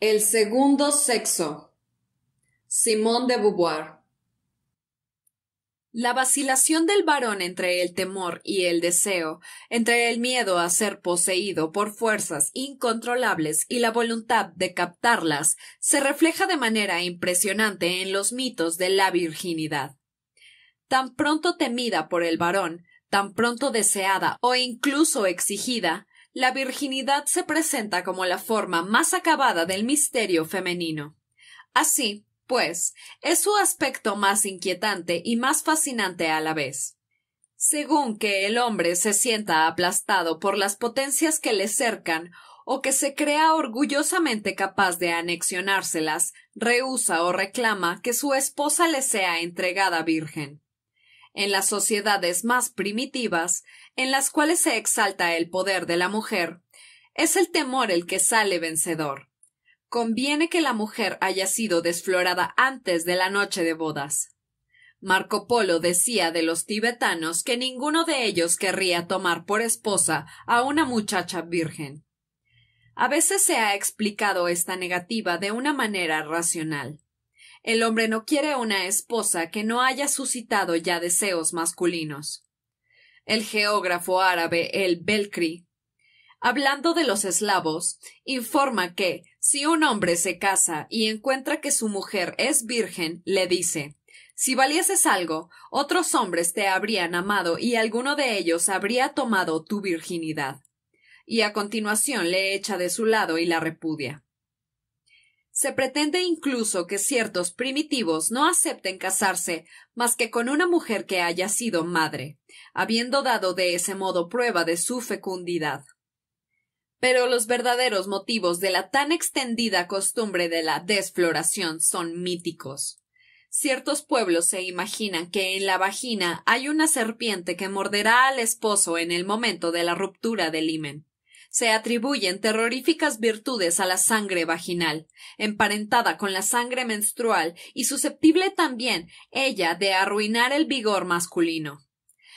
El segundo sexo. Simón de Beauvoir. La vacilación del varón entre el temor y el deseo, entre el miedo a ser poseído por fuerzas incontrolables y la voluntad de captarlas, se refleja de manera impresionante en los mitos de la virginidad. Tan pronto temida por el varón, tan pronto deseada o incluso exigida, la virginidad se presenta como la forma más acabada del misterio femenino. Así, pues, es su aspecto más inquietante y más fascinante a la vez. Según que el hombre se sienta aplastado por las potencias que le cercan o que se crea orgullosamente capaz de anexionárselas, rehúsa o reclama que su esposa le sea entregada virgen. En las sociedades más primitivas, en las cuales se exalta el poder de la mujer, es el temor el que sale vencedor. Conviene que la mujer haya sido desflorada antes de la noche de bodas. Marco Polo decía de los tibetanos que ninguno de ellos querría tomar por esposa a una muchacha virgen. A veces se ha explicado esta negativa de una manera racional. El hombre no quiere una esposa que no haya suscitado ya deseos masculinos el geógrafo árabe el Belkri, hablando de los eslavos, informa que si un hombre se casa y encuentra que su mujer es virgen, le dice si valieses algo, otros hombres te habrían amado y alguno de ellos habría tomado tu virginidad. Y a continuación le echa de su lado y la repudia. Se pretende incluso que ciertos primitivos no acepten casarse más que con una mujer que haya sido madre, habiendo dado de ese modo prueba de su fecundidad. Pero los verdaderos motivos de la tan extendida costumbre de la desfloración son míticos. Ciertos pueblos se imaginan que en la vagina hay una serpiente que morderá al esposo en el momento de la ruptura del himen. Se atribuyen terroríficas virtudes a la sangre vaginal, emparentada con la sangre menstrual y susceptible también ella de arruinar el vigor masculino.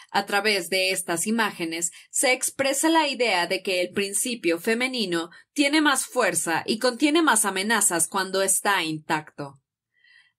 A través de estas imágenes se expresa la idea de que el principio femenino tiene más fuerza y contiene más amenazas cuando está intacto.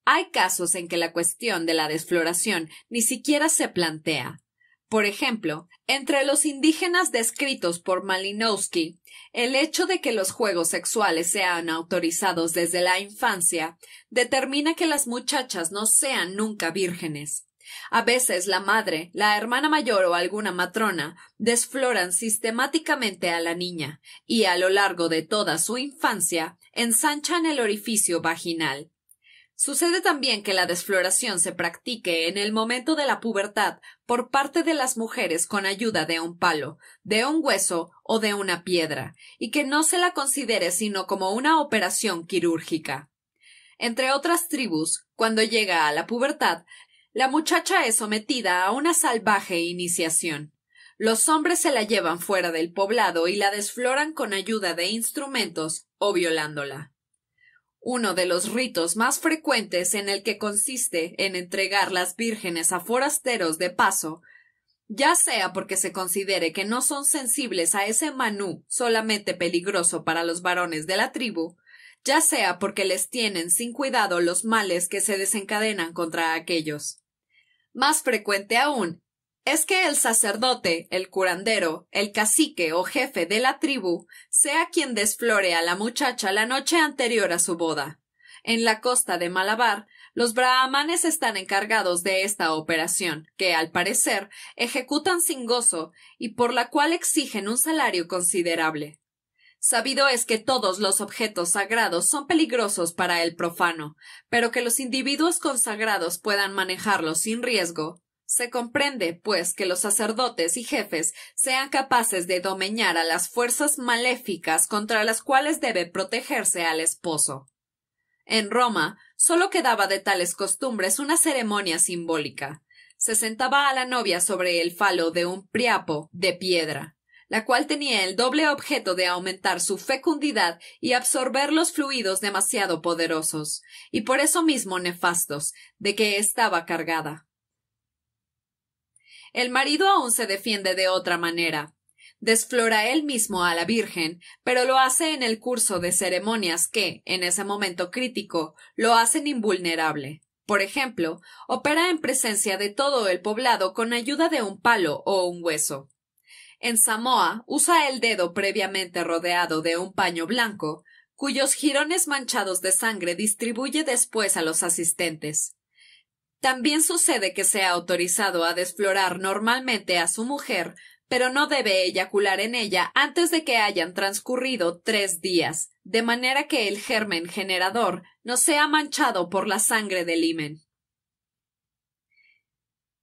Hay casos en que la cuestión de la desfloración ni siquiera se plantea, por ejemplo, entre los indígenas descritos por Malinowski, el hecho de que los juegos sexuales sean autorizados desde la infancia determina que las muchachas no sean nunca vírgenes. A veces la madre, la hermana mayor o alguna matrona desfloran sistemáticamente a la niña y a lo largo de toda su infancia ensanchan el orificio vaginal Sucede también que la desfloración se practique en el momento de la pubertad por parte de las mujeres con ayuda de un palo, de un hueso o de una piedra, y que no se la considere sino como una operación quirúrgica. Entre otras tribus, cuando llega a la pubertad, la muchacha es sometida a una salvaje iniciación. Los hombres se la llevan fuera del poblado y la desfloran con ayuda de instrumentos o violándola uno de los ritos más frecuentes en el que consiste en entregar las vírgenes a forasteros de paso, ya sea porque se considere que no son sensibles a ese manú solamente peligroso para los varones de la tribu, ya sea porque les tienen sin cuidado los males que se desencadenan contra aquellos. Más frecuente aún es que el sacerdote, el curandero, el cacique o jefe de la tribu sea quien desflore a la muchacha la noche anterior a su boda. En la costa de Malabar, los brahmanes están encargados de esta operación, que al parecer ejecutan sin gozo y por la cual exigen un salario considerable. Sabido es que todos los objetos sagrados son peligrosos para el profano, pero que los individuos consagrados puedan manejarlos sin riesgo se comprende, pues, que los sacerdotes y jefes sean capaces de domeñar a las fuerzas maléficas contra las cuales debe protegerse al esposo. En Roma, solo quedaba de tales costumbres una ceremonia simbólica. Se sentaba a la novia sobre el falo de un priapo de piedra, la cual tenía el doble objeto de aumentar su fecundidad y absorber los fluidos demasiado poderosos, y por eso mismo nefastos, de que estaba cargada. El marido aún se defiende de otra manera. Desflora él mismo a la Virgen, pero lo hace en el curso de ceremonias que, en ese momento crítico, lo hacen invulnerable. Por ejemplo, opera en presencia de todo el poblado con ayuda de un palo o un hueso. En Samoa usa el dedo previamente rodeado de un paño blanco, cuyos jirones manchados de sangre distribuye después a los asistentes. También sucede que sea autorizado a desflorar normalmente a su mujer, pero no debe eyacular en ella antes de que hayan transcurrido tres días, de manera que el germen generador no sea manchado por la sangre del himen.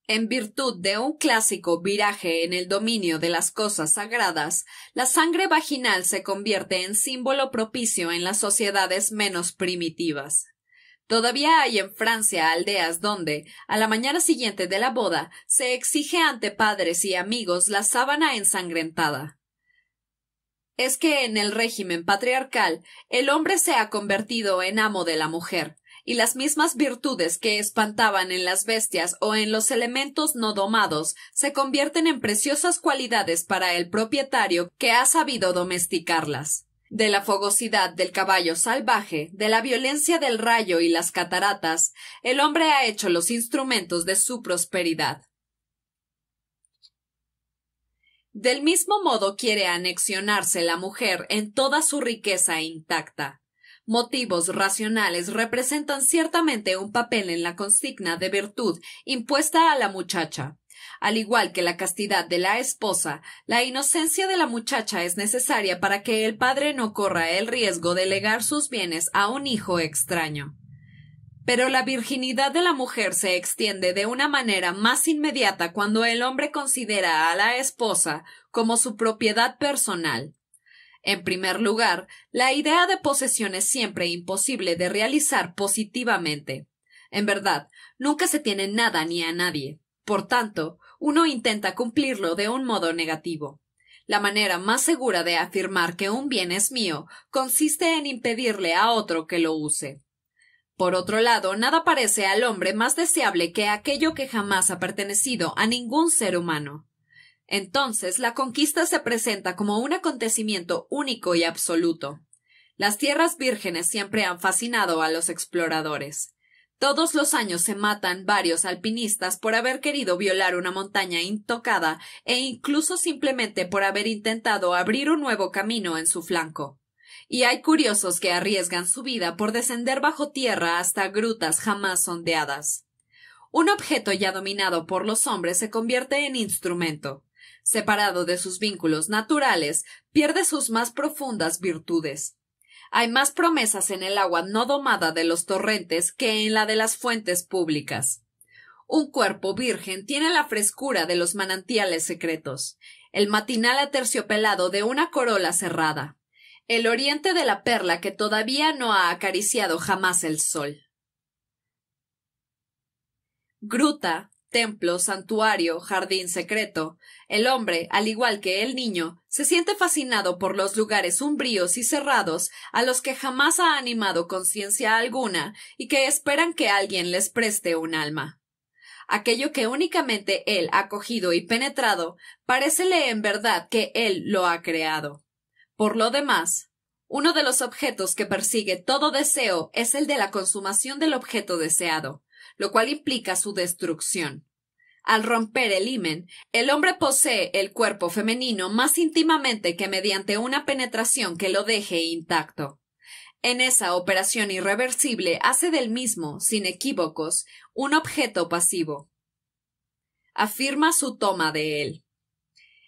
En virtud de un clásico viraje en el dominio de las cosas sagradas, la sangre vaginal se convierte en símbolo propicio en las sociedades menos primitivas. Todavía hay en Francia aldeas donde, a la mañana siguiente de la boda, se exige ante padres y amigos la sábana ensangrentada. Es que en el régimen patriarcal el hombre se ha convertido en amo de la mujer, y las mismas virtudes que espantaban en las bestias o en los elementos no domados se convierten en preciosas cualidades para el propietario que ha sabido domesticarlas de la fogosidad del caballo salvaje, de la violencia del rayo y las cataratas, el hombre ha hecho los instrumentos de su prosperidad. Del mismo modo quiere anexionarse la mujer en toda su riqueza intacta. Motivos racionales representan ciertamente un papel en la consigna de virtud impuesta a la muchacha. Al igual que la castidad de la esposa, la inocencia de la muchacha es necesaria para que el padre no corra el riesgo de legar sus bienes a un hijo extraño. Pero la virginidad de la mujer se extiende de una manera más inmediata cuando el hombre considera a la esposa como su propiedad personal. En primer lugar, la idea de posesión es siempre imposible de realizar positivamente. En verdad, nunca se tiene nada ni a nadie. Por tanto, uno intenta cumplirlo de un modo negativo. La manera más segura de afirmar que un bien es mío consiste en impedirle a otro que lo use. Por otro lado, nada parece al hombre más deseable que aquello que jamás ha pertenecido a ningún ser humano. Entonces, la conquista se presenta como un acontecimiento único y absoluto. Las tierras vírgenes siempre han fascinado a los exploradores. Todos los años se matan varios alpinistas por haber querido violar una montaña intocada e incluso simplemente por haber intentado abrir un nuevo camino en su flanco. Y hay curiosos que arriesgan su vida por descender bajo tierra hasta grutas jamás sondeadas. Un objeto ya dominado por los hombres se convierte en instrumento. Separado de sus vínculos naturales, pierde sus más profundas virtudes hay más promesas en el agua no domada de los torrentes que en la de las fuentes públicas. Un cuerpo virgen tiene la frescura de los manantiales secretos, el matinal aterciopelado de una corola cerrada, el oriente de la perla que todavía no ha acariciado jamás el sol. Gruta templo, santuario, jardín secreto. El hombre, al igual que el niño, se siente fascinado por los lugares umbríos y cerrados a los que jamás ha animado conciencia alguna y que esperan que alguien les preste un alma. Aquello que únicamente él ha cogido y penetrado, parécele en verdad que él lo ha creado. Por lo demás, uno de los objetos que persigue todo deseo es el de la consumación del objeto deseado lo cual implica su destrucción. Al romper el himen, el hombre posee el cuerpo femenino más íntimamente que mediante una penetración que lo deje intacto. En esa operación irreversible hace del mismo, sin equívocos, un objeto pasivo. Afirma su toma de él.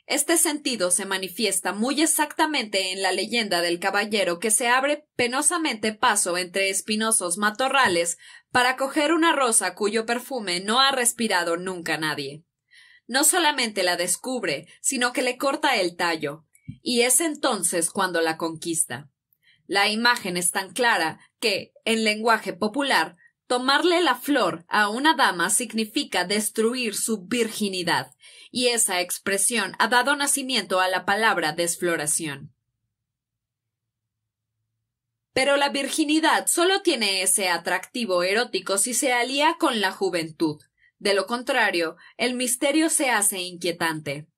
Este sentido se manifiesta muy exactamente en la leyenda del caballero que se abre penosamente paso entre espinosos matorrales para coger una rosa cuyo perfume no ha respirado nunca nadie. No solamente la descubre, sino que le corta el tallo, y es entonces cuando la conquista. La imagen es tan clara que, en lenguaje popular, tomarle la flor a una dama significa destruir su virginidad, y esa expresión ha dado nacimiento a la palabra desfloración. Pero la virginidad solo tiene ese atractivo erótico si se alía con la juventud. De lo contrario, el misterio se hace inquietante.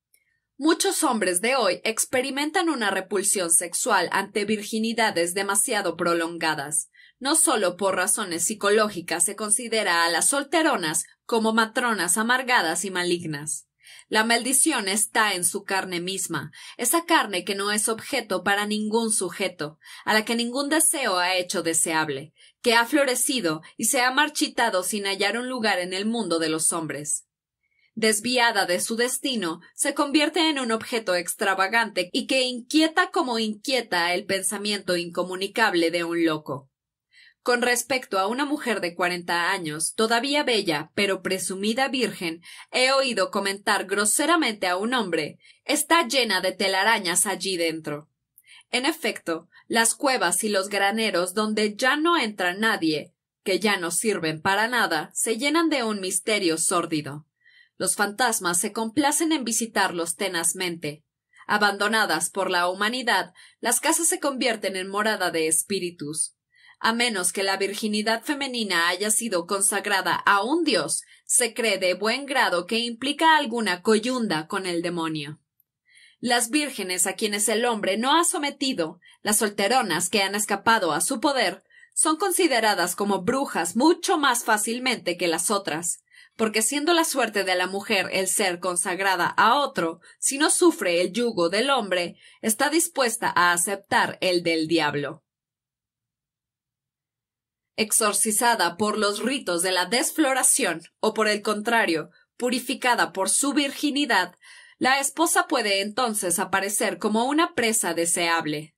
Muchos hombres de hoy experimentan una repulsión sexual ante virginidades demasiado prolongadas. No solo por razones psicológicas se considera a las solteronas como matronas amargadas y malignas. La maldición está en su carne misma, esa carne que no es objeto para ningún sujeto, a la que ningún deseo ha hecho deseable, que ha florecido y se ha marchitado sin hallar un lugar en el mundo de los hombres. Desviada de su destino, se convierte en un objeto extravagante y que inquieta como inquieta el pensamiento incomunicable de un loco. Con respecto a una mujer de cuarenta años, todavía bella, pero presumida virgen, he oído comentar groseramente a un hombre está llena de telarañas allí dentro. En efecto, las cuevas y los graneros donde ya no entra nadie, que ya no sirven para nada, se llenan de un misterio sórdido. Los fantasmas se complacen en visitarlos tenazmente. Abandonadas por la humanidad, las casas se convierten en morada de espíritus a menos que la virginidad femenina haya sido consagrada a un dios, se cree de buen grado que implica alguna coyunda con el demonio. Las vírgenes a quienes el hombre no ha sometido, las solteronas que han escapado a su poder, son consideradas como brujas mucho más fácilmente que las otras, porque siendo la suerte de la mujer el ser consagrada a otro, si no sufre el yugo del hombre, está dispuesta a aceptar el del diablo exorcizada por los ritos de la desfloración, o por el contrario, purificada por su virginidad, la esposa puede entonces aparecer como una presa deseable.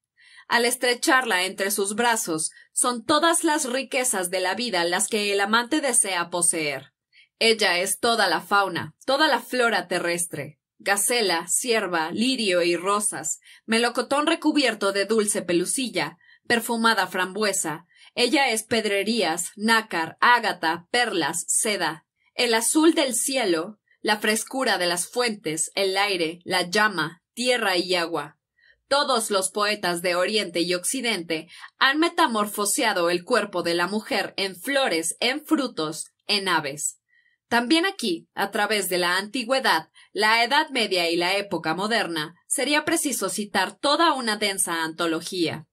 Al estrecharla entre sus brazos, son todas las riquezas de la vida las que el amante desea poseer. Ella es toda la fauna, toda la flora terrestre, gacela, cierva, lirio y rosas, melocotón recubierto de dulce pelucilla, perfumada frambuesa, ella es pedrerías, nácar, ágata, perlas, seda, el azul del cielo, la frescura de las fuentes, el aire, la llama, tierra y agua. Todos los poetas de Oriente y Occidente han metamorfoseado el cuerpo de la mujer en flores, en frutos, en aves. También aquí, a través de la antigüedad, la Edad Media y la época moderna, sería preciso citar toda una densa antología.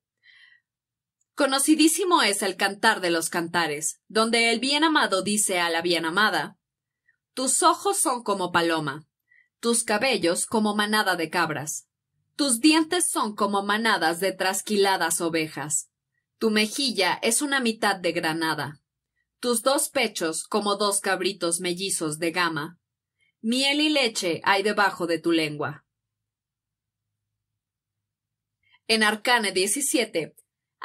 Conocidísimo es el Cantar de los Cantares, donde el bien amado dice a la bien amada Tus ojos son como paloma, tus cabellos como manada de cabras, tus dientes son como manadas de trasquiladas ovejas, tu mejilla es una mitad de granada, tus dos pechos como dos cabritos mellizos de gama, miel y leche hay debajo de tu lengua. En Arcane 17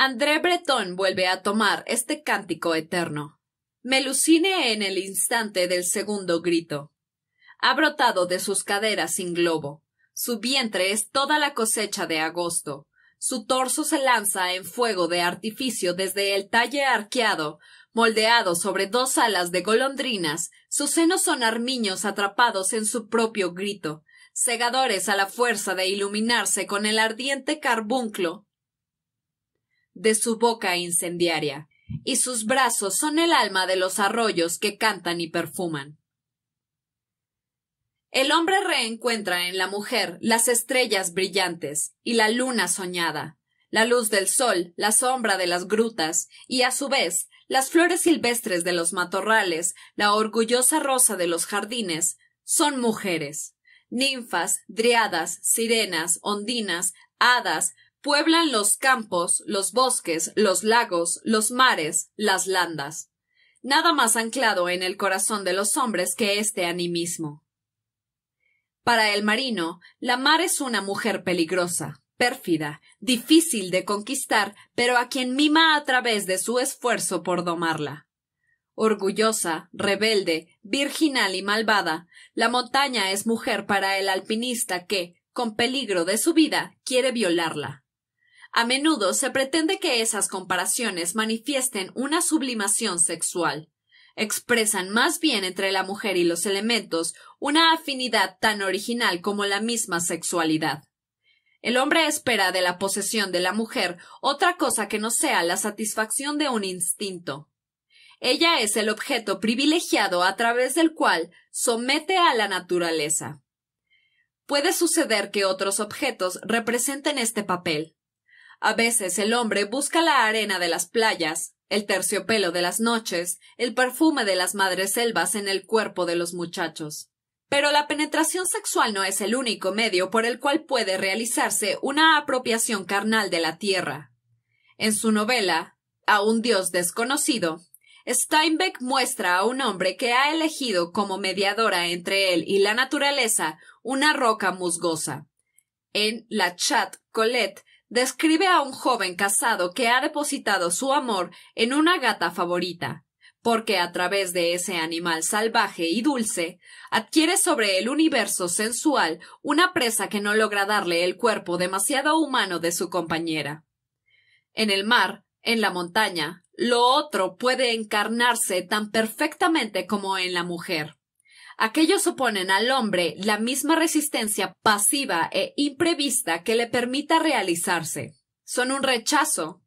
André Breton vuelve a tomar este cántico eterno. Me en el instante del segundo grito. Ha brotado de sus caderas sin globo. Su vientre es toda la cosecha de agosto. Su torso se lanza en fuego de artificio desde el talle arqueado, moldeado sobre dos alas de golondrinas, sus senos son armiños atrapados en su propio grito, segadores a la fuerza de iluminarse con el ardiente carbunclo de su boca incendiaria, y sus brazos son el alma de los arroyos que cantan y perfuman. El hombre reencuentra en la mujer las estrellas brillantes y la luna soñada, la luz del sol, la sombra de las grutas y a su vez las flores silvestres de los matorrales, la orgullosa rosa de los jardines, son mujeres. Ninfas, driadas, sirenas, ondinas, hadas, Pueblan los campos, los bosques, los lagos, los mares, las landas. Nada más anclado en el corazón de los hombres que este animismo. Para el marino, la mar es una mujer peligrosa, pérfida, difícil de conquistar, pero a quien mima a través de su esfuerzo por domarla. Orgullosa, rebelde, virginal y malvada, la montaña es mujer para el alpinista que, con peligro de su vida, quiere violarla. A menudo se pretende que esas comparaciones manifiesten una sublimación sexual. Expresan más bien entre la mujer y los elementos una afinidad tan original como la misma sexualidad. El hombre espera de la posesión de la mujer otra cosa que no sea la satisfacción de un instinto. Ella es el objeto privilegiado a través del cual somete a la naturaleza. Puede suceder que otros objetos representen este papel. A veces el hombre busca la arena de las playas, el terciopelo de las noches, el perfume de las madres selvas en el cuerpo de los muchachos. Pero la penetración sexual no es el único medio por el cual puede realizarse una apropiación carnal de la tierra. En su novela, A un Dios desconocido, Steinbeck muestra a un hombre que ha elegido como mediadora entre él y la naturaleza una roca musgosa. En La Chat Colette describe a un joven casado que ha depositado su amor en una gata favorita, porque a través de ese animal salvaje y dulce, adquiere sobre el universo sensual una presa que no logra darle el cuerpo demasiado humano de su compañera. En el mar, en la montaña, lo otro puede encarnarse tan perfectamente como en la mujer. Aquellos oponen al hombre la misma resistencia pasiva e imprevista que le permita realizarse. Son un rechazo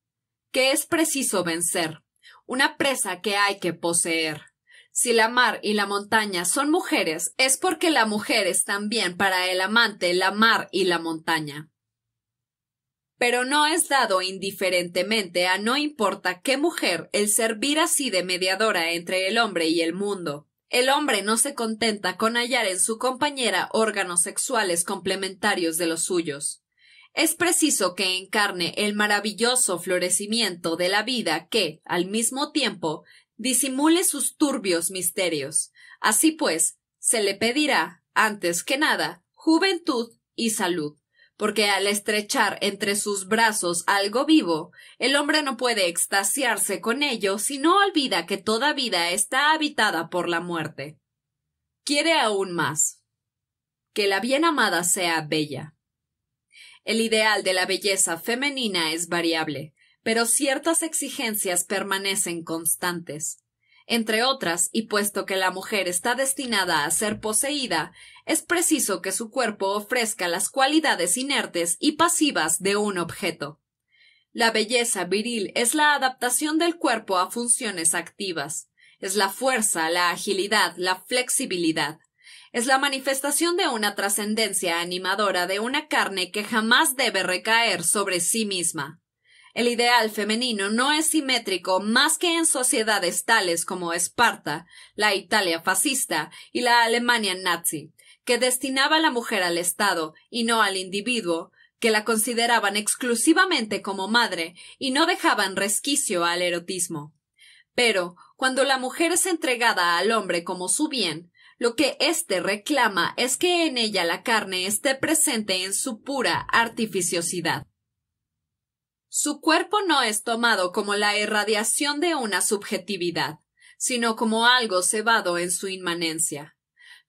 que es preciso vencer, una presa que hay que poseer. Si la mar y la montaña son mujeres, es porque la mujer es también para el amante la mar y la montaña. Pero no es dado indiferentemente a no importa qué mujer el servir así de mediadora entre el hombre y el mundo el hombre no se contenta con hallar en su compañera órganos sexuales complementarios de los suyos. Es preciso que encarne el maravilloso florecimiento de la vida que, al mismo tiempo, disimule sus turbios misterios. Así pues, se le pedirá, antes que nada, juventud y salud porque al estrechar entre sus brazos algo vivo, el hombre no puede extasiarse con ello si no olvida que toda vida está habitada por la muerte. Quiere aún más que la bien amada sea bella. El ideal de la belleza femenina es variable, pero ciertas exigencias permanecen constantes entre otras, y puesto que la mujer está destinada a ser poseída, es preciso que su cuerpo ofrezca las cualidades inertes y pasivas de un objeto. La belleza viril es la adaptación del cuerpo a funciones activas, es la fuerza, la agilidad, la flexibilidad, es la manifestación de una trascendencia animadora de una carne que jamás debe recaer sobre sí misma. El ideal femenino no es simétrico más que en sociedades tales como Esparta, la Italia fascista y la Alemania nazi, que destinaba la mujer al Estado y no al individuo, que la consideraban exclusivamente como madre y no dejaban resquicio al erotismo. Pero, cuando la mujer es entregada al hombre como su bien, lo que éste reclama es que en ella la carne esté presente en su pura artificiosidad. Su cuerpo no es tomado como la irradiación de una subjetividad, sino como algo cebado en su inmanencia.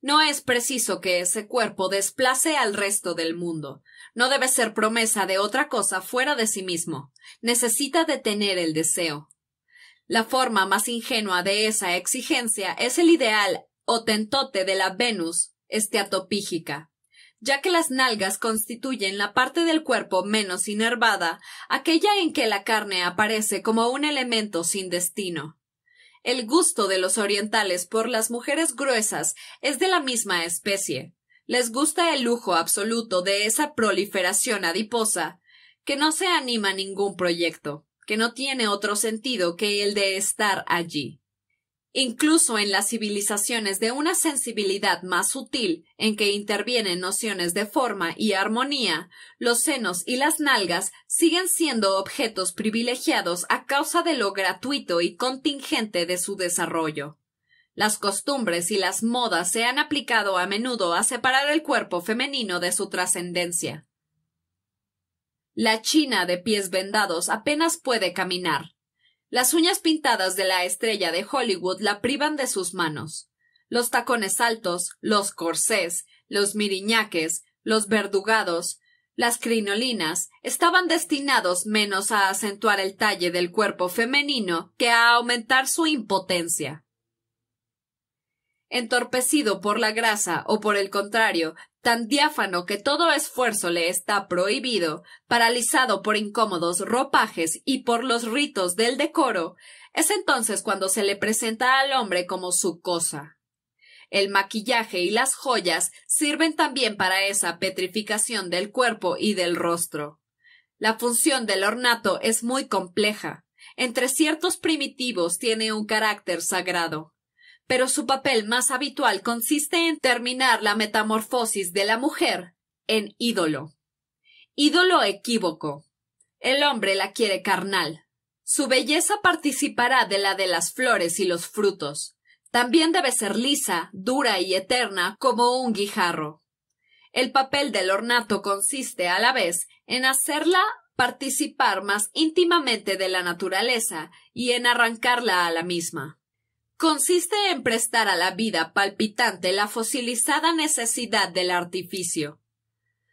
No es preciso que ese cuerpo desplace al resto del mundo. No debe ser promesa de otra cosa fuera de sí mismo. Necesita detener el deseo. La forma más ingenua de esa exigencia es el ideal tentote de la Venus esteatopígica ya que las nalgas constituyen la parte del cuerpo menos inervada, aquella en que la carne aparece como un elemento sin destino. El gusto de los orientales por las mujeres gruesas es de la misma especie. Les gusta el lujo absoluto de esa proliferación adiposa, que no se anima a ningún proyecto, que no tiene otro sentido que el de estar allí. Incluso en las civilizaciones de una sensibilidad más sutil, en que intervienen nociones de forma y armonía, los senos y las nalgas siguen siendo objetos privilegiados a causa de lo gratuito y contingente de su desarrollo. Las costumbres y las modas se han aplicado a menudo a separar el cuerpo femenino de su trascendencia. La china de pies vendados apenas puede caminar, las uñas pintadas de la estrella de Hollywood la privan de sus manos. Los tacones altos, los corsés, los miriñaques, los verdugados, las crinolinas estaban destinados menos a acentuar el talle del cuerpo femenino que a aumentar su impotencia entorpecido por la grasa o por el contrario, tan diáfano que todo esfuerzo le está prohibido, paralizado por incómodos ropajes y por los ritos del decoro, es entonces cuando se le presenta al hombre como su cosa. El maquillaje y las joyas sirven también para esa petrificación del cuerpo y del rostro. La función del ornato es muy compleja. Entre ciertos primitivos tiene un carácter sagrado pero su papel más habitual consiste en terminar la metamorfosis de la mujer en ídolo. Ídolo equívoco. El hombre la quiere carnal. Su belleza participará de la de las flores y los frutos. También debe ser lisa, dura y eterna como un guijarro. El papel del ornato consiste a la vez en hacerla participar más íntimamente de la naturaleza y en arrancarla a la misma consiste en prestar a la vida palpitante la fosilizada necesidad del artificio.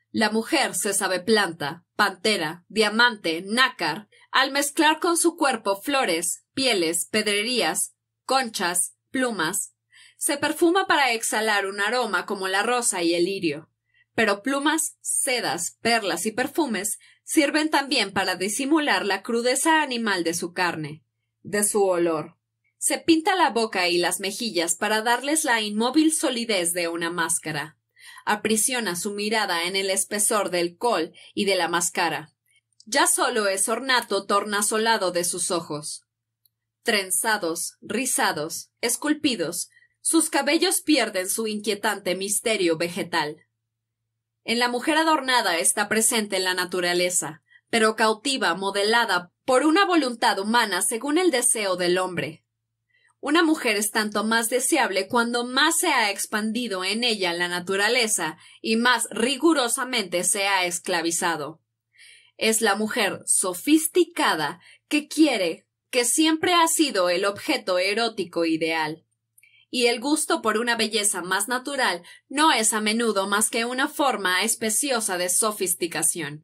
La mujer se sabe planta, pantera, diamante, nácar, al mezclar con su cuerpo flores, pieles, pedrerías, conchas, plumas. Se perfuma para exhalar un aroma como la rosa y el lirio. Pero plumas, sedas, perlas y perfumes sirven también para disimular la crudeza animal de su carne, de su olor. Se pinta la boca y las mejillas para darles la inmóvil solidez de una máscara. Aprisiona su mirada en el espesor del col y de la máscara. Ya solo es ornato tornasolado de sus ojos. Trenzados, rizados, esculpidos, sus cabellos pierden su inquietante misterio vegetal. En la mujer adornada está presente la naturaleza, pero cautiva, modelada por una voluntad humana según el deseo del hombre. Una mujer es tanto más deseable cuando más se ha expandido en ella la naturaleza y más rigurosamente se ha esclavizado. Es la mujer sofisticada que quiere, que siempre ha sido el objeto erótico ideal. Y el gusto por una belleza más natural no es a menudo más que una forma especiosa de sofisticación.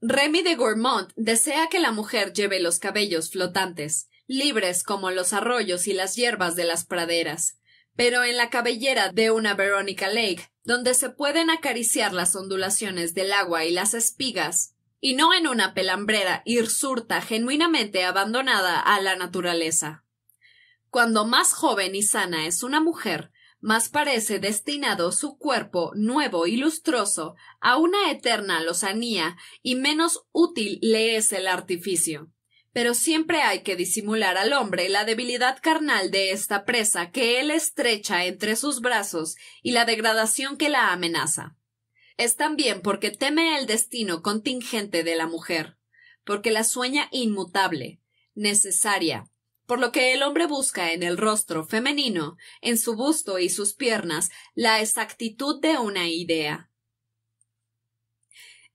Remy de Gourmont desea que la mujer lleve los cabellos flotantes, libres como los arroyos y las hierbas de las praderas, pero en la cabellera de una Veronica Lake, donde se pueden acariciar las ondulaciones del agua y las espigas, y no en una pelambrera hirsurta genuinamente abandonada a la naturaleza. Cuando más joven y sana es una mujer, más parece destinado su cuerpo nuevo y lustroso a una eterna lozanía y menos útil le es el artificio pero siempre hay que disimular al hombre la debilidad carnal de esta presa que él estrecha entre sus brazos y la degradación que la amenaza. Es también porque teme el destino contingente de la mujer, porque la sueña inmutable, necesaria, por lo que el hombre busca en el rostro femenino, en su busto y sus piernas, la exactitud de una idea.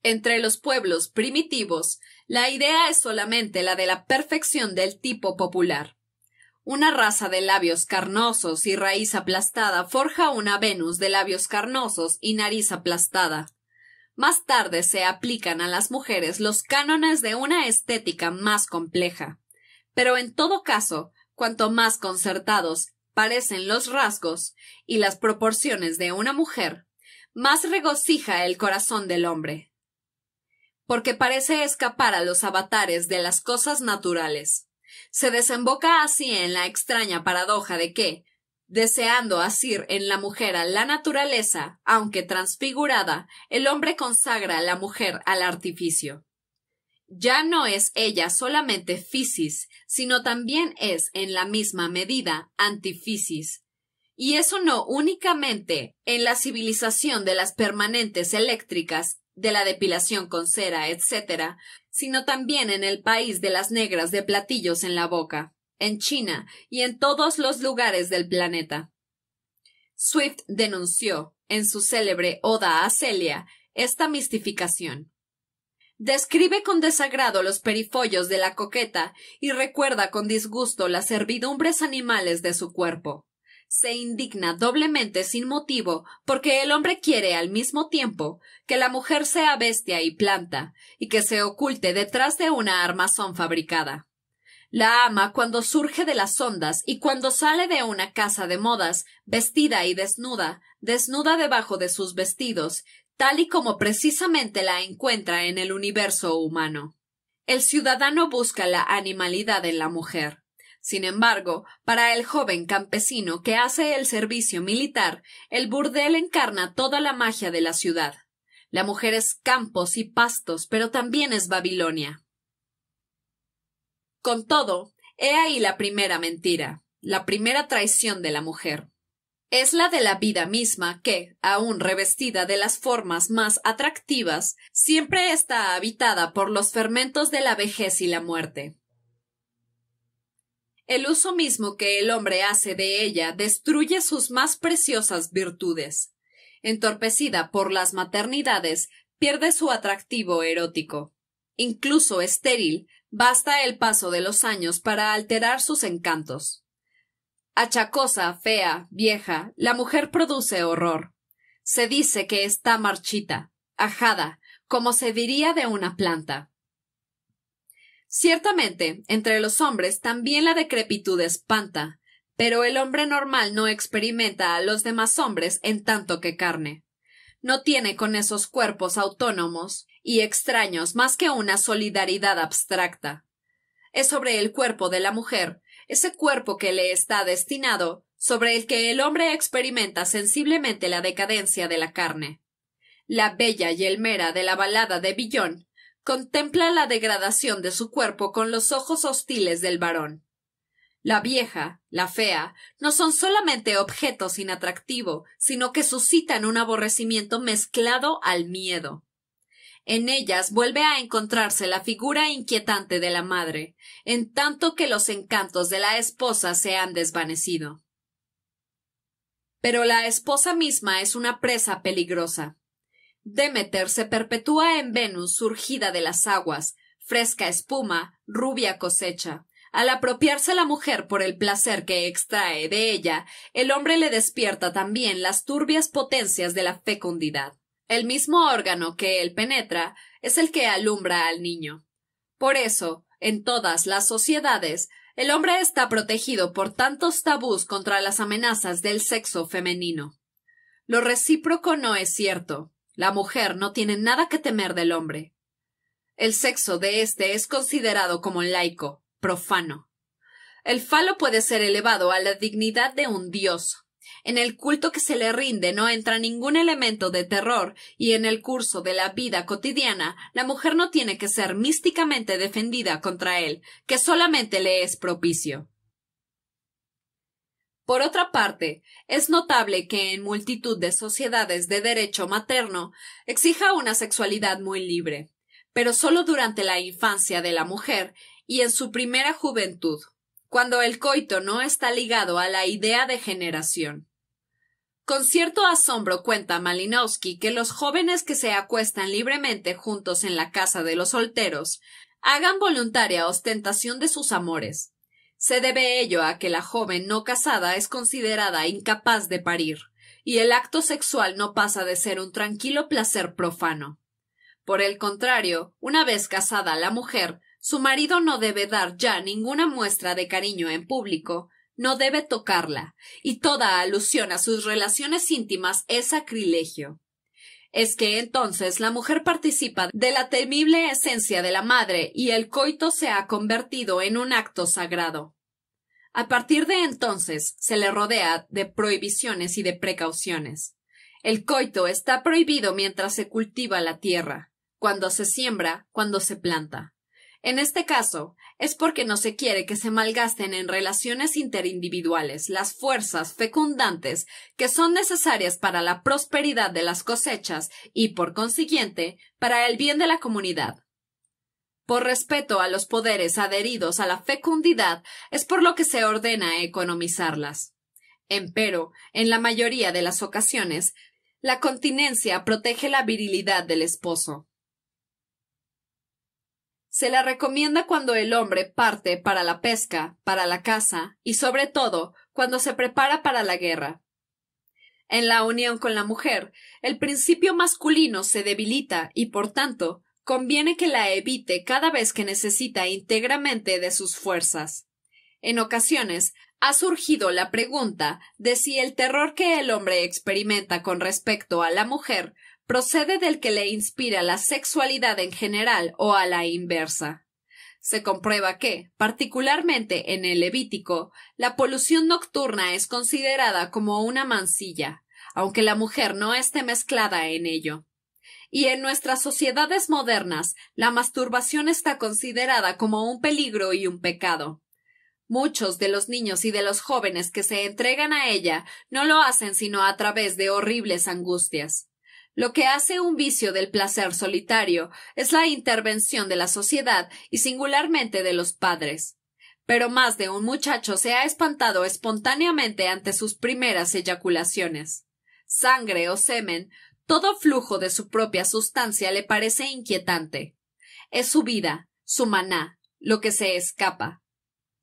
Entre los pueblos primitivos, la idea es solamente la de la perfección del tipo popular. Una raza de labios carnosos y raíz aplastada forja una Venus de labios carnosos y nariz aplastada. Más tarde se aplican a las mujeres los cánones de una estética más compleja. Pero en todo caso, cuanto más concertados parecen los rasgos y las proporciones de una mujer, más regocija el corazón del hombre porque parece escapar a los avatares de las cosas naturales. Se desemboca así en la extraña paradoja de que, deseando asir en la mujer a la naturaleza, aunque transfigurada, el hombre consagra a la mujer al artificio. Ya no es ella solamente fisis, sino también es, en la misma medida, antifisis. Y eso no únicamente en la civilización de las permanentes eléctricas de la depilación con cera, etc., sino también en el país de las negras de platillos en la boca, en China y en todos los lugares del planeta. Swift denunció, en su célebre Oda a Celia, esta mistificación. Describe con desagrado los perifollos de la coqueta y recuerda con disgusto las servidumbres animales de su cuerpo se indigna doblemente sin motivo porque el hombre quiere al mismo tiempo que la mujer sea bestia y planta y que se oculte detrás de una armazón fabricada. La ama cuando surge de las ondas y cuando sale de una casa de modas, vestida y desnuda, desnuda debajo de sus vestidos, tal y como precisamente la encuentra en el universo humano. El ciudadano busca la animalidad en la mujer. Sin embargo, para el joven campesino que hace el servicio militar, el burdel encarna toda la magia de la ciudad. La mujer es campos y pastos, pero también es Babilonia. Con todo, he ahí la primera mentira, la primera traición de la mujer. Es la de la vida misma que, aun revestida de las formas más atractivas, siempre está habitada por los fermentos de la vejez y la muerte. El uso mismo que el hombre hace de ella destruye sus más preciosas virtudes. Entorpecida por las maternidades, pierde su atractivo erótico. Incluso estéril, basta el paso de los años para alterar sus encantos. Achacosa, fea, vieja, la mujer produce horror. Se dice que está marchita, ajada, como se diría de una planta. Ciertamente, entre los hombres también la decrepitud espanta, pero el hombre normal no experimenta a los demás hombres en tanto que carne. No tiene con esos cuerpos autónomos y extraños más que una solidaridad abstracta. Es sobre el cuerpo de la mujer, ese cuerpo que le está destinado, sobre el que el hombre experimenta sensiblemente la decadencia de la carne. La bella y elmera de la balada de Billón contempla la degradación de su cuerpo con los ojos hostiles del varón. La vieja, la fea, no son solamente objetos sin atractivo, sino que suscitan un aborrecimiento mezclado al miedo. En ellas vuelve a encontrarse la figura inquietante de la madre, en tanto que los encantos de la esposa se han desvanecido. Pero la esposa misma es una presa peligrosa. Demeter se perpetúa en Venus surgida de las aguas, fresca espuma, rubia cosecha. Al apropiarse la mujer por el placer que extrae de ella, el hombre le despierta también las turbias potencias de la fecundidad. El mismo órgano que él penetra es el que alumbra al niño. Por eso, en todas las sociedades, el hombre está protegido por tantos tabús contra las amenazas del sexo femenino. Lo recíproco no es cierto. La mujer no tiene nada que temer del hombre. El sexo de éste es considerado como laico, profano. El falo puede ser elevado a la dignidad de un dios. En el culto que se le rinde no entra ningún elemento de terror y en el curso de la vida cotidiana la mujer no tiene que ser místicamente defendida contra él, que solamente le es propicio. Por otra parte, es notable que en multitud de sociedades de derecho materno exija una sexualidad muy libre, pero solo durante la infancia de la mujer y en su primera juventud, cuando el coito no está ligado a la idea de generación. Con cierto asombro cuenta Malinowski que los jóvenes que se acuestan libremente juntos en la casa de los solteros hagan voluntaria ostentación de sus amores, se debe ello a que la joven no casada es considerada incapaz de parir, y el acto sexual no pasa de ser un tranquilo placer profano. Por el contrario, una vez casada la mujer, su marido no debe dar ya ninguna muestra de cariño en público, no debe tocarla, y toda alusión a sus relaciones íntimas es sacrilegio es que entonces la mujer participa de la temible esencia de la madre y el coito se ha convertido en un acto sagrado. A partir de entonces se le rodea de prohibiciones y de precauciones. El coito está prohibido mientras se cultiva la tierra, cuando se siembra, cuando se planta. En este caso, es porque no se quiere que se malgasten en relaciones interindividuales las fuerzas fecundantes que son necesarias para la prosperidad de las cosechas y, por consiguiente, para el bien de la comunidad. Por respeto a los poderes adheridos a la fecundidad es por lo que se ordena economizarlas. Empero, en la mayoría de las ocasiones, la continencia protege la virilidad del esposo. Se la recomienda cuando el hombre parte para la pesca, para la caza y sobre todo cuando se prepara para la guerra. En la unión con la mujer, el principio masculino se debilita y, por tanto, conviene que la evite cada vez que necesita íntegramente de sus fuerzas. En ocasiones, ha surgido la pregunta de si el terror que el hombre experimenta con respecto a la mujer procede del que le inspira la sexualidad en general o a la inversa. Se comprueba que, particularmente en el Levítico, la polución nocturna es considerada como una mancilla, aunque la mujer no esté mezclada en ello. Y en nuestras sociedades modernas, la masturbación está considerada como un peligro y un pecado. Muchos de los niños y de los jóvenes que se entregan a ella no lo hacen sino a través de horribles angustias. Lo que hace un vicio del placer solitario es la intervención de la sociedad y singularmente de los padres. Pero más de un muchacho se ha espantado espontáneamente ante sus primeras eyaculaciones. Sangre o semen, todo flujo de su propia sustancia le parece inquietante. Es su vida, su maná, lo que se escapa.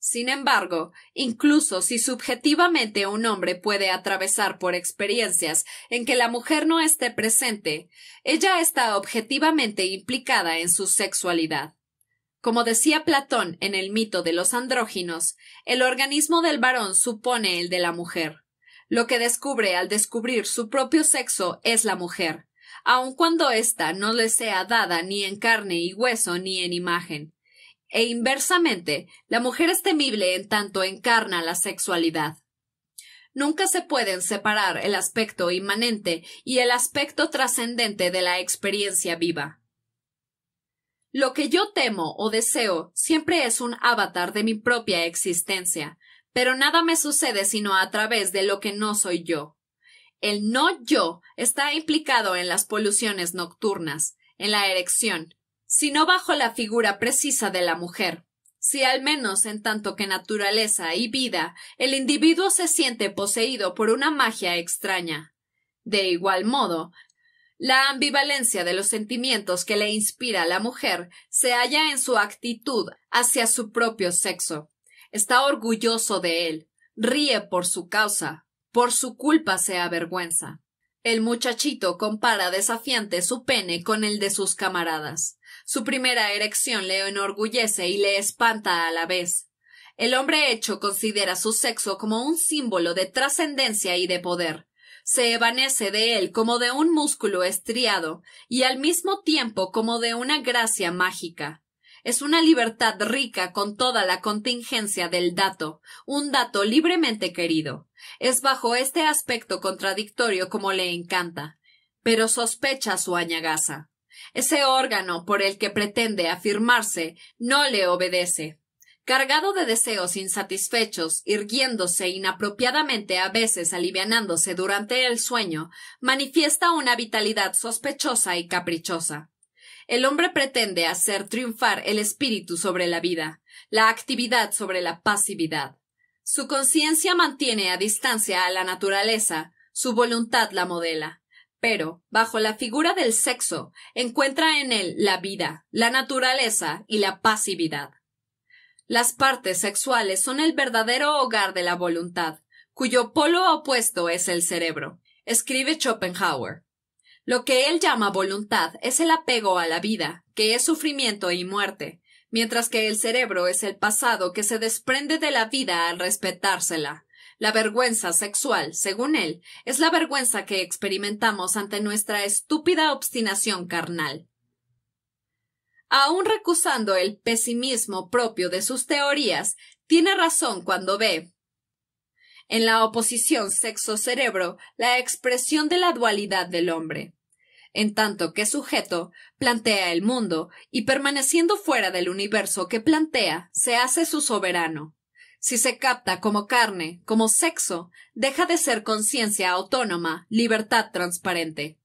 Sin embargo, incluso si subjetivamente un hombre puede atravesar por experiencias en que la mujer no esté presente, ella está objetivamente implicada en su sexualidad. Como decía Platón en el mito de los andróginos, el organismo del varón supone el de la mujer. Lo que descubre al descubrir su propio sexo es la mujer, aun cuando ésta no le sea dada ni en carne y hueso ni en imagen e inversamente, la mujer es temible en tanto encarna la sexualidad. Nunca se pueden separar el aspecto inmanente y el aspecto trascendente de la experiencia viva. Lo que yo temo o deseo siempre es un avatar de mi propia existencia, pero nada me sucede sino a través de lo que no soy yo. El no yo está implicado en las poluciones nocturnas, en la erección, sino bajo la figura precisa de la mujer. Si al menos en tanto que naturaleza y vida el individuo se siente poseído por una magia extraña. De igual modo, la ambivalencia de los sentimientos que le inspira la mujer se halla en su actitud hacia su propio sexo. Está orgulloso de él, ríe por su causa, por su culpa se avergüenza. El muchachito compara desafiante su pene con el de sus camaradas. Su primera erección le enorgullece y le espanta a la vez. El hombre hecho considera su sexo como un símbolo de trascendencia y de poder. Se evanece de él como de un músculo estriado y al mismo tiempo como de una gracia mágica. Es una libertad rica con toda la contingencia del dato, un dato libremente querido. Es bajo este aspecto contradictorio como le encanta, pero sospecha su añagaza. Ese órgano por el que pretende afirmarse no le obedece. Cargado de deseos insatisfechos, irguiéndose inapropiadamente a veces alivianándose durante el sueño, manifiesta una vitalidad sospechosa y caprichosa. El hombre pretende hacer triunfar el espíritu sobre la vida, la actividad sobre la pasividad. Su conciencia mantiene a distancia a la naturaleza, su voluntad la modela, pero, bajo la figura del sexo, encuentra en él la vida, la naturaleza y la pasividad. Las partes sexuales son el verdadero hogar de la voluntad, cuyo polo opuesto es el cerebro, escribe Schopenhauer. Lo que él llama voluntad es el apego a la vida, que es sufrimiento y muerte, mientras que el cerebro es el pasado que se desprende de la vida al respetársela. La vergüenza sexual, según él, es la vergüenza que experimentamos ante nuestra estúpida obstinación carnal. Aún recusando el pesimismo propio de sus teorías, tiene razón cuando ve, en la oposición sexo-cerebro, la expresión de la dualidad del hombre en tanto que sujeto plantea el mundo y permaneciendo fuera del universo que plantea, se hace su soberano. Si se capta como carne, como sexo, deja de ser conciencia autónoma, libertad transparente.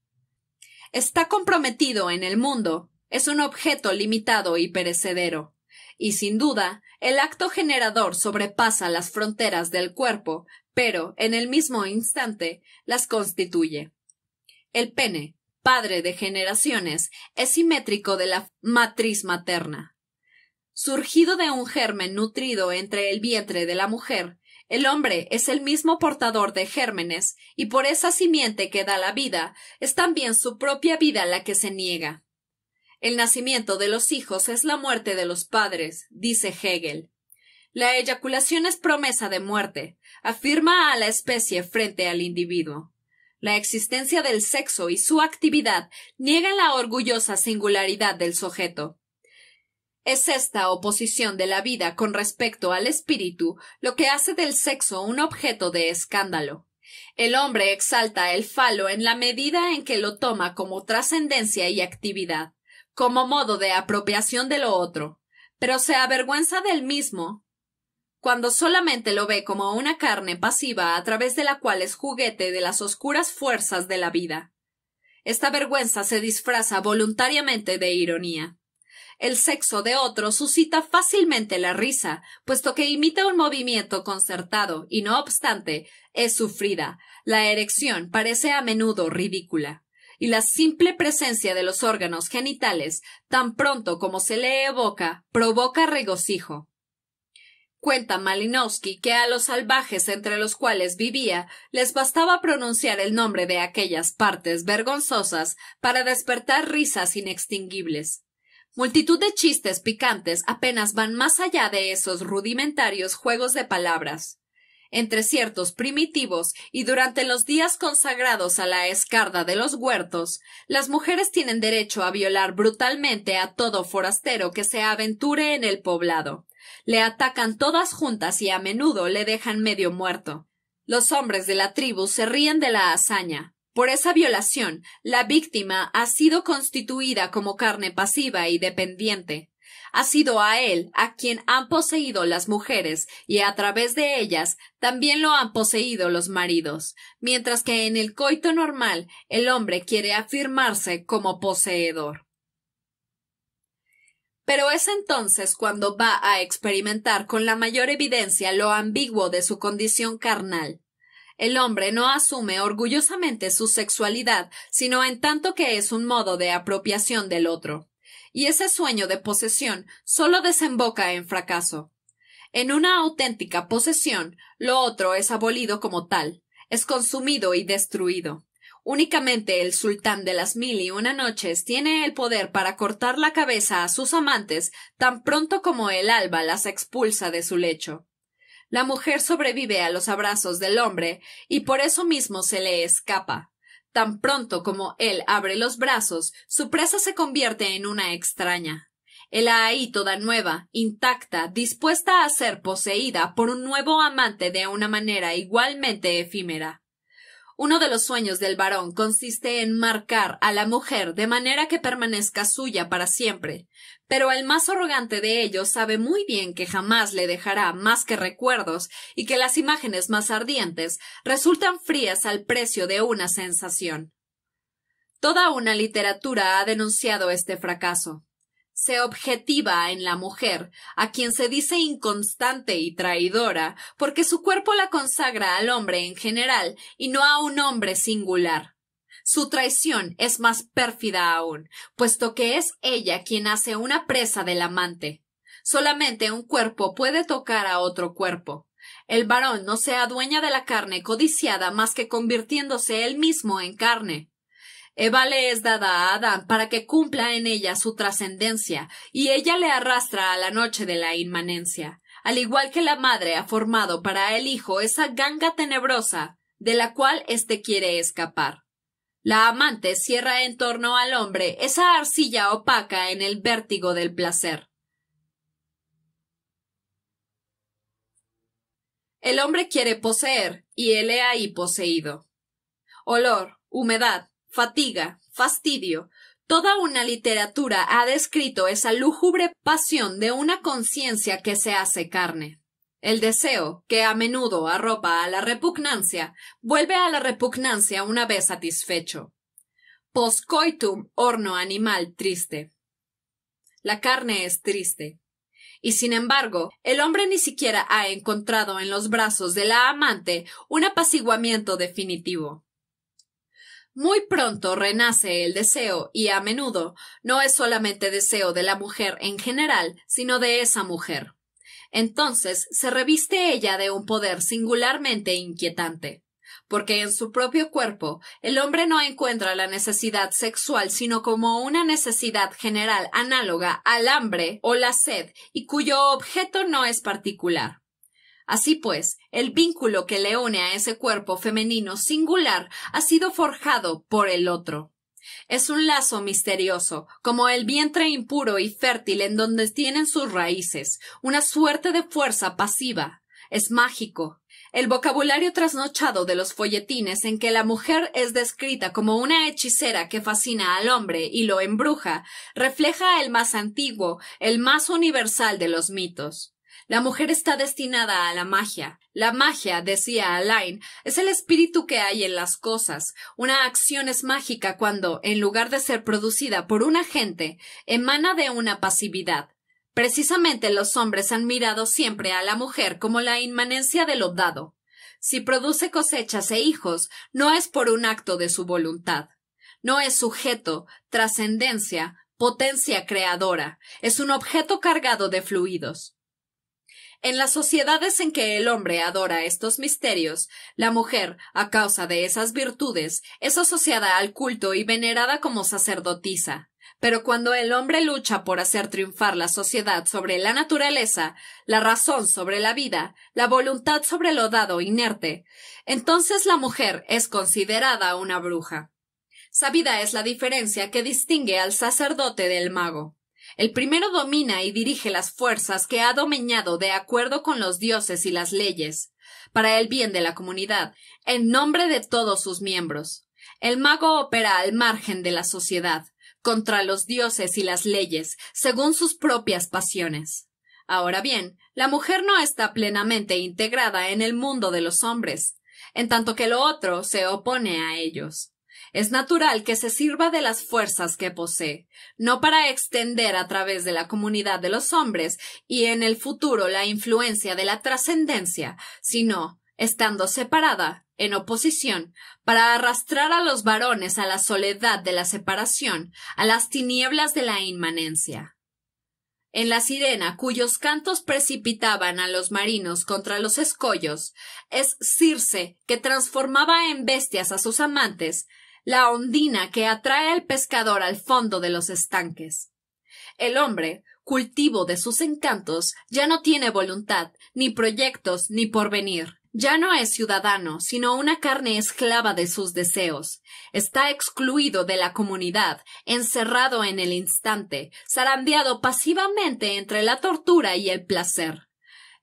Está comprometido en el mundo, es un objeto limitado y perecedero. Y sin duda, el acto generador sobrepasa las fronteras del cuerpo, pero en el mismo instante las constituye. El pene, padre de generaciones, es simétrico de la matriz materna. Surgido de un germen nutrido entre el vientre de la mujer, el hombre es el mismo portador de gérmenes, y por esa simiente que da la vida, es también su propia vida la que se niega. El nacimiento de los hijos es la muerte de los padres, dice Hegel. La eyaculación es promesa de muerte, afirma a la especie frente al individuo. La existencia del sexo y su actividad niegan la orgullosa singularidad del sujeto. Es esta oposición de la vida con respecto al espíritu lo que hace del sexo un objeto de escándalo. El hombre exalta el falo en la medida en que lo toma como trascendencia y actividad, como modo de apropiación de lo otro, pero se avergüenza del mismo cuando solamente lo ve como una carne pasiva a través de la cual es juguete de las oscuras fuerzas de la vida. Esta vergüenza se disfraza voluntariamente de ironía. El sexo de otro suscita fácilmente la risa, puesto que imita un movimiento concertado y no obstante es sufrida. La erección parece a menudo ridícula y la simple presencia de los órganos genitales, tan pronto como se le evoca, provoca regocijo. Cuenta Malinowski que a los salvajes entre los cuales vivía les bastaba pronunciar el nombre de aquellas partes vergonzosas para despertar risas inextinguibles. Multitud de chistes picantes apenas van más allá de esos rudimentarios juegos de palabras entre ciertos primitivos y durante los días consagrados a la escarda de los huertos, las mujeres tienen derecho a violar brutalmente a todo forastero que se aventure en el poblado. Le atacan todas juntas y a menudo le dejan medio muerto. Los hombres de la tribu se ríen de la hazaña. Por esa violación, la víctima ha sido constituida como carne pasiva y dependiente ha sido a él a quien han poseído las mujeres y a través de ellas también lo han poseído los maridos, mientras que en el coito normal el hombre quiere afirmarse como poseedor. Pero es entonces cuando va a experimentar con la mayor evidencia lo ambiguo de su condición carnal. El hombre no asume orgullosamente su sexualidad, sino en tanto que es un modo de apropiación del otro y ese sueño de posesión solo desemboca en fracaso. En una auténtica posesión, lo otro es abolido como tal, es consumido y destruido. Únicamente el sultán de las mil y una noches tiene el poder para cortar la cabeza a sus amantes tan pronto como el alba las expulsa de su lecho. La mujer sobrevive a los abrazos del hombre y por eso mismo se le escapa. Tan pronto como él abre los brazos, su presa se convierte en una extraña. El ahí toda nueva, intacta, dispuesta a ser poseída por un nuevo amante de una manera igualmente efímera. Uno de los sueños del varón consiste en marcar a la mujer de manera que permanezca suya para siempre, pero el más arrogante de ellos sabe muy bien que jamás le dejará más que recuerdos y que las imágenes más ardientes resultan frías al precio de una sensación. Toda una literatura ha denunciado este fracaso se objetiva en la mujer, a quien se dice inconstante y traidora, porque su cuerpo la consagra al hombre en general y no a un hombre singular. Su traición es más pérfida aún, puesto que es ella quien hace una presa del amante. Solamente un cuerpo puede tocar a otro cuerpo. El varón no se adueña de la carne codiciada más que convirtiéndose él mismo en carne le es dada a Adán para que cumpla en ella su trascendencia, y ella le arrastra a la noche de la inmanencia. Al igual que la madre ha formado para el hijo esa ganga tenebrosa de la cual éste quiere escapar. La amante cierra en torno al hombre esa arcilla opaca en el vértigo del placer. El hombre quiere poseer, y él he ahí poseído. Olor, humedad, fatiga, fastidio, Toda una literatura ha descrito esa lúgubre pasión de una conciencia que se hace carne. El deseo, que a menudo arropa a la repugnancia, vuelve a la repugnancia una vez satisfecho. Poscoitum horno animal triste. La carne es triste. Y sin embargo, el hombre ni siquiera ha encontrado en los brazos de la amante un apaciguamiento definitivo. Muy pronto renace el deseo y a menudo no es solamente deseo de la mujer en general, sino de esa mujer. Entonces se reviste ella de un poder singularmente inquietante, porque en su propio cuerpo el hombre no encuentra la necesidad sexual sino como una necesidad general análoga al hambre o la sed y cuyo objeto no es particular. Así pues, el vínculo que le une a ese cuerpo femenino singular ha sido forjado por el otro. Es un lazo misterioso, como el vientre impuro y fértil en donde tienen sus raíces, una suerte de fuerza pasiva. Es mágico. El vocabulario trasnochado de los folletines en que la mujer es descrita como una hechicera que fascina al hombre y lo embruja, refleja el más antiguo, el más universal de los mitos. La mujer está destinada a la magia. La magia, decía Alain, es el espíritu que hay en las cosas. Una acción es mágica cuando, en lugar de ser producida por un agente, emana de una pasividad. Precisamente los hombres han mirado siempre a la mujer como la inmanencia de lo dado. Si produce cosechas e hijos, no es por un acto de su voluntad. No es sujeto, trascendencia, potencia creadora, es un objeto cargado de fluidos. En las sociedades en que el hombre adora estos misterios, la mujer, a causa de esas virtudes, es asociada al culto y venerada como sacerdotisa. Pero cuando el hombre lucha por hacer triunfar la sociedad sobre la naturaleza, la razón sobre la vida, la voluntad sobre lo dado inerte, entonces la mujer es considerada una bruja. Sabida es la diferencia que distingue al sacerdote del mago. El primero domina y dirige las fuerzas que ha domeñado de acuerdo con los dioses y las leyes, para el bien de la comunidad, en nombre de todos sus miembros. El mago opera al margen de la sociedad, contra los dioses y las leyes, según sus propias pasiones. Ahora bien, la mujer no está plenamente integrada en el mundo de los hombres, en tanto que lo otro se opone a ellos. Es natural que se sirva de las fuerzas que posee, no para extender a través de la comunidad de los hombres y en el futuro la influencia de la trascendencia, sino estando separada, en oposición, para arrastrar a los varones a la soledad de la separación, a las tinieblas de la inmanencia. En la sirena, cuyos cantos precipitaban a los marinos contra los escollos, es Circe que transformaba en bestias a sus amantes, la ondina que atrae al pescador al fondo de los estanques. El hombre, cultivo de sus encantos, ya no tiene voluntad, ni proyectos, ni porvenir. Ya no es ciudadano, sino una carne esclava de sus deseos. Está excluido de la comunidad, encerrado en el instante, zarandeado pasivamente entre la tortura y el placer.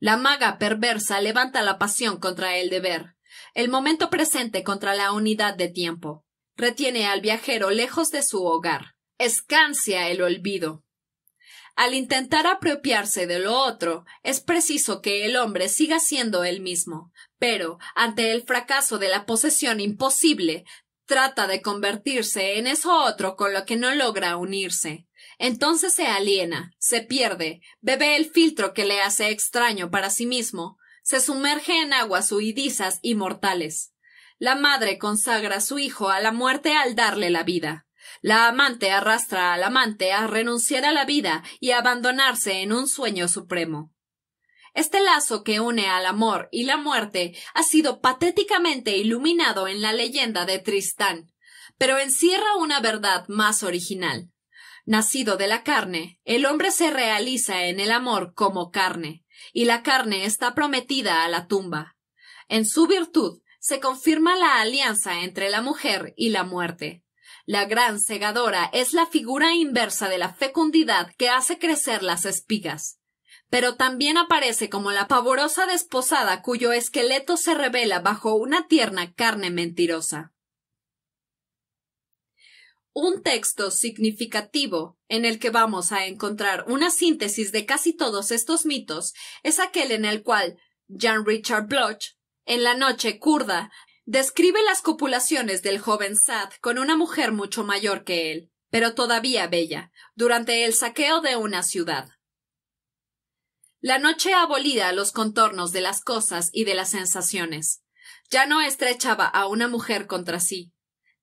La maga perversa levanta la pasión contra el deber, el momento presente contra la unidad de tiempo retiene al viajero lejos de su hogar, escancia el olvido. Al intentar apropiarse de lo otro, es preciso que el hombre siga siendo el mismo, pero, ante el fracaso de la posesión imposible, trata de convertirse en eso otro con lo que no logra unirse. Entonces se aliena, se pierde, bebe el filtro que le hace extraño para sí mismo, se sumerge en aguas huidizas y mortales. La madre consagra a su hijo a la muerte al darle la vida. La amante arrastra al amante a renunciar a la vida y abandonarse en un sueño supremo. Este lazo que une al amor y la muerte ha sido patéticamente iluminado en la leyenda de Tristán, pero encierra una verdad más original. Nacido de la carne, el hombre se realiza en el amor como carne, y la carne está prometida a la tumba. En su virtud, se confirma la alianza entre la mujer y la muerte. La gran segadora es la figura inversa de la fecundidad que hace crecer las espigas, pero también aparece como la pavorosa desposada cuyo esqueleto se revela bajo una tierna carne mentirosa. Un texto significativo en el que vamos a encontrar una síntesis de casi todos estos mitos es aquel en el cual jean Richard Bloch en la noche kurda, describe las copulaciones del joven Sad con una mujer mucho mayor que él, pero todavía bella, durante el saqueo de una ciudad. La noche abolida los contornos de las cosas y de las sensaciones. Ya no estrechaba a una mujer contra sí.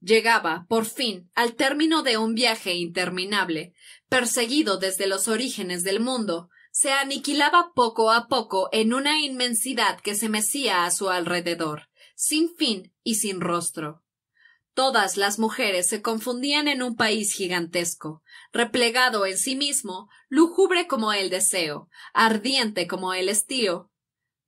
Llegaba, por fin, al término de un viaje interminable, perseguido desde los orígenes del mundo, se aniquilaba poco a poco en una inmensidad que se mecía a su alrededor, sin fin y sin rostro. Todas las mujeres se confundían en un país gigantesco, replegado en sí mismo, lúgubre como el deseo, ardiente como el estío.